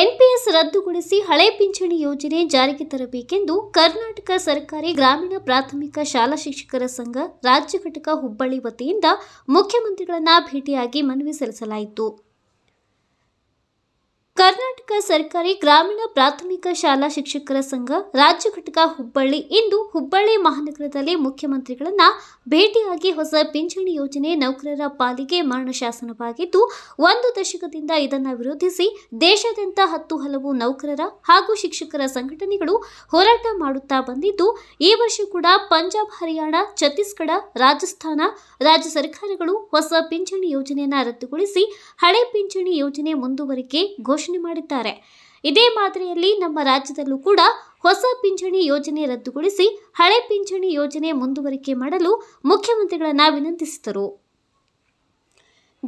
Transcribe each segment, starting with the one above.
NPS ರದ್ದುಗೊಳಿಸಿ ಹಳೆ ಪಿಂಚಣಿ ಯೋಜನೆ ಜಾರಿಗೆ ತರಬೇಕೆಂದು ಕರ್ನಾಟಕ ಸರ್ಕಾರಿ ಗ್ರಾಮೀಣ ಪ್ರಾಥಮಿಕ ಶಾಲಾ ಶಿಕ್ಷಕರ ಸಂಘ ರಾಜ್ಯ ಘಟಕ ಹುಬ್ಬಳ್ಳಿ ವತಿಯಿಂದ ಮುಖ್ಯಮಂತ್ರಿಗಳನ್ನ ಭೇಟಿಯಾಗಿ ಮನವಿ ಸಲ್ಲಿಸಲಾಯಿತು ಕರ್ನಾಟಕ ಸರ್ಕಾರಿ ಗ್ರಾಮೀಣ ಪ್ರಾಥಮಿಕ ಶಾಲಾ ಶಿಕ್ಷಕರ ಸಂಘ ರಾಜ್ಯ ಘಟಕ ಹುಬ್ಬಳ್ಳಿ ಇಂದು ಹುಬ್ಬಳ್ಳಿ ಮಹಾನಗರದಲ್ಲಿ ಮುಖ್ಯಮಂತ್ರಿಗಳನ್ನ ಭೇಟಿಯಾಗಿ ಹೊಸ ಪಿಂಚಣಿ ಯೋಜನೆ ನೌಕರರ ಪಾಲಿಗೆ ಮರಣ ಶಾಸನವಾಗಿದ್ದು ಒಂದು ದಶಕದಿಂದ ಇದನ್ನು ವಿರೋಧಿಸಿ ದೇಶಾದ್ಯಂತ ಹತ್ತು ಹಲವು ನೌಕರರ ಹಾಗೂ ಶಿಕ್ಷಕರ ಸಂಘಟನೆಗಳು ಹೋರಾಟ ಮಾಡುತ್ತಾ ಬಂದಿದ್ದು ಈ ವರ್ಷ ಕೂಡ ಪಂಜಾಬ್ ಹರಿಯಾಣ ಛತ್ತೀಸ್ಗಢ ರಾಜಸ್ಥಾನ ರಾಜ್ಯ ಸರ್ಕಾರಗಳು ಹೊಸ ಪಿಂಚಣಿ ಯೋಜನೆಯನ್ನು ರದ್ದುಗೊಳಿಸಿ ಹಳೆ ಪಿಂಚಣಿ ಯೋಜನೆ ಮುಂದುವರಿಕೆ ಘೋಷಣೆ ಮಾಡಿದ್ದಾರೆ ಇದೇ ಮಾದರಿಯಲ್ಲಿ ನಮ್ಮ ರಾಜ್ಯದಲ್ಲೂ ಕೂಡ ಹೊಸ ಪಿಂಚಣಿ ಯೋಜನೆ ರದ್ದುಗೊಳಿಸಿ ಹಳೆ ಪಿಂಚಣಿ ಯೋಜನೆ ಮುಂದುವರಿಕೆ ಮಾಡಲು ಮುಖ್ಯಮಂತ್ರಿಗಳನ್ನ ವಿನಂತಿಸಿದರು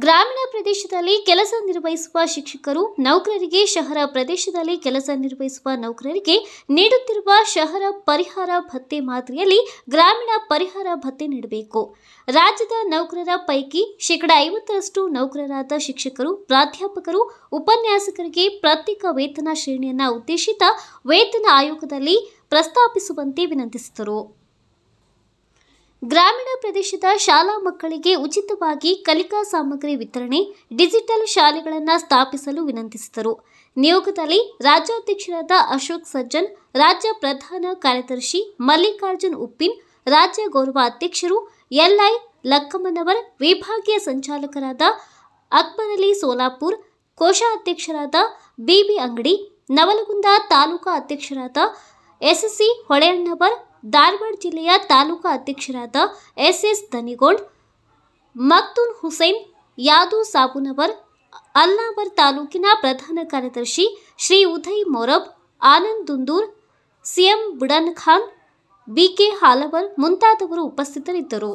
ಗ್ರಾಮೀಣ ಪ್ರದೇಶದಲ್ಲಿ ಕೆಲಸ ನಿರ್ವಹಿಸುವ ಶಿಕ್ಷಕರು ನೌಕರರಿಗೆ ಶಹರ ಪ್ರದೇಶದಲ್ಲಿ ಕೆಲಸ ನಿರ್ವಹಿಸುವ ನೌಕರರಿಗೆ ನೀಡುತ್ತಿರುವ ಶಹರ ಪರಿಹಾರ ಭತ್ತೆ ಮಾದರಿಯಲ್ಲಿ ಗ್ರಾಮೀಣ ಪರಿಹಾರ ಭತ್ತೆ ನೀಡಬೇಕು ರಾಜ್ಯದ ನೌಕರರ ಪೈಕಿ ಶೇಕಡಾ ಐವತ್ತರಷ್ಟು ನೌಕರರಾದ ಶಿಕ್ಷಕರು ಪ್ರಾಧ್ಯಾಪಕರು ಉಪನ್ಯಾಸಕರಿಗೆ ಪ್ರತ್ಯೇಕ ವೇತನ ಶ್ರೇಣಿಯನ್ನು ಉದ್ದೇಶಿತ ವೇತನ ಆಯೋಗದಲ್ಲಿ ಪ್ರಸ್ತಾಪಿಸುವಂತೆ ವಿನಂತಿಸಿದರು ಗ್ರಾಮೀಣ ಪ್ರದೇಶದ ಶಾಲಾ ಮಕ್ಕಳಿಗೆ ಉಚಿತವಾಗಿ ಕಲಿಕಾ ಸಾಮಗ್ರಿ ವಿತರಣೆ ಡಿಜಿಟಲ್ ಶಾಲೆಗಳನ್ನು ಸ್ಥಾಪಿಸಲು ವಿನಂತಿಸಿದರು ನಿಯೋಗದಲ್ಲಿ ರಾಜ್ಯಾಧ್ಯಕ್ಷರಾದ ಅಶೋಕ್ ಸಜ್ಜನ್ ರಾಜ್ಯ ಪ್ರಧಾನ ಕಾರ್ಯದರ್ಶಿ ಮಲ್ಲಿಕಾರ್ಜುನ್ ಉಪ್ಪಿನ್ ರಾಜ್ಯ ಗೌರವ ಅಧ್ಯಕ್ಷರು ಎಲ್ಐ ಲಕ್ಕಮ್ಮನವರ್ ವಿಭಾಗೀಯ ಸಂಚಾಲಕರಾದ ಅಕ್ಬರ್ ಅಲಿ ಸೋಲಾಪುರ್ ಕೋಶಾಧ್ಯಕ್ಷರಾದ ಬಿಬಿ ಅಂಗಡಿ ನವಲಗುಂದ ತಾಲೂಕಾ ಅಧ್ಯಕ್ಷರಾದ ಎಸ್ಎಸ್ಸಿ ಹೊಳೆಯಣ್ಣವರ್ ಧಾರವಾಡ ಜಿಲ್ಲೆಯ ತಾಲೂಕಾ ಅಧ್ಯಕ್ಷರಾದ ಎಸ್ ಎಸ್ ಧನಿಗೋಳ್ ಮಕ್ತೂನ್ ಹುಸೇನ್ ಯಾದೂ ಸಾಬುನವರ್ ಅಲ್ಲಾವರ್ ತಾಲೂಕಿನ ಪ್ರಧಾನ ಕಾರ್ಯದರ್ಶಿ ಶ್ರೀ ಉದಯ್ ಮೊರಬ್ ಆನಂದ್ ದುಂದೂರ್ ಸಿಎಂ ಬುಡನ್ ಖಾನ್ ಕೆ ಹಾಲವರ್ ಮುಂತಾದವರು ಉಪಸ್ಥಿತರಿದ್ದರು